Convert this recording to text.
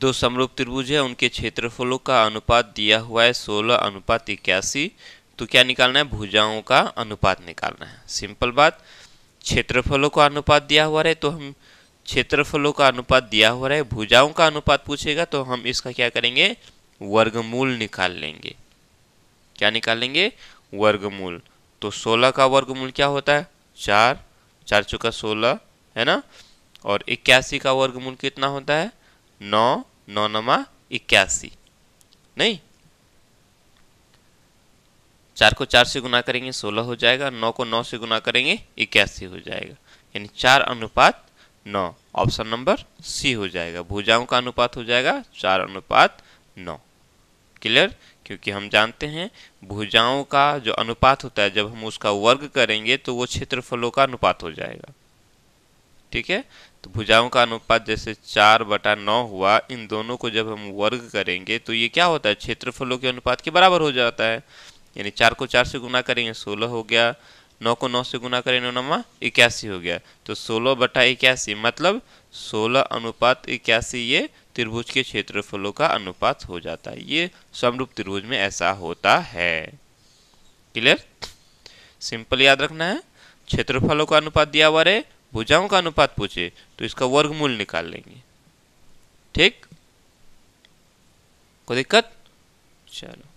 दो समरूप त्रिभुज है उनके क्षेत्रफलों का अनुपात दिया हुआ है सोलह अनुपात इक्यासी तो क्या निकालना है भुजाओं का अनुपात निकालना है सिंपल बात क्षेत्रफलों का अनुपात दिया हुआ है तो हम क्षेत्रफलों का अनुपात दिया हुआ है भुजाओं का अनुपात पूछेगा तो हम इसका क्या करेंगे वर्गमूल निकाल लेंगे क्या निकाल लेंगे वर्गमूल तो सोलह का वर्गमूल क्या होता है चार चार चौका सोलह है ना और इक्यासी का वर्गमूल कितना होता है नौ नौ नमा इक्यासी नहीं चार को चार से गुना करेंगे सोलह हो जाएगा नौ को नौ से गुना करेंगे इक्यासी हो जाएगा यानी चार अनुपात नौ ऑप्शन नंबर सी हो जाएगा भुजाओं का अनुपात हो जाएगा चार अनुपात नौ क्लियर क्योंकि हम जानते हैं भुजाओं का जो अनुपात होता है जब हम उसका वर्ग करेंगे तो वो क्षेत्रफलों का अनुपात हो जाएगा ठीक है तो भुजाओं का अनुपात जैसे चार बटा नौ हुआ इन दोनों को जब हम वर्ग करेंगे तो ये क्या होता है क्षेत्रफलों के अनुपात के बराबर हो जाता है यानी चार को चार से गुना करेंगे सोलह हो गया नौ को नौ से गुना करेंगे नौ इक्यासी हो गया तो सोलह बटा इक्यासी मतलब सोलह अनुपात इक्यासी ये त्रिभुज के क्षेत्रफलों का अनुपात हो जाता है ये समरूप त्रिभुज में ऐसा होता है क्लियर सिंपल याद रखना है क्षेत्रफलों का अनुपात दिया हुआ है भुजाओं का अनुपात पूछे तो इसका वर्गमूल निकाल लेंगे ठीक कोई दिक्कत चलो